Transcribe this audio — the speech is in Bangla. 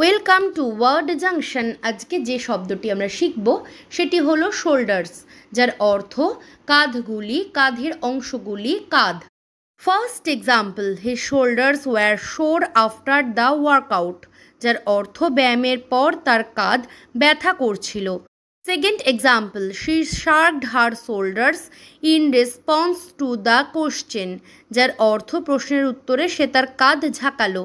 ওয়েলকাম টু ওয়ার্ড জাংশন আজকে যে শব্দটি আমরা শিখব সেটি হলো শোল্ডার্স যার অর্থ কাঁধগুলি কাঁধের অংশগুলি কাঁধ first example he shoulders were sore after the workout যার অর্থ ব্যায়ামের পর তার কাঁধ ব্যথা করছিল second example she shrugged her shoulders in response to the question যার অর্থ প্রশ্নের উত্তরে সে তার কাঁধ ঝাঁকালো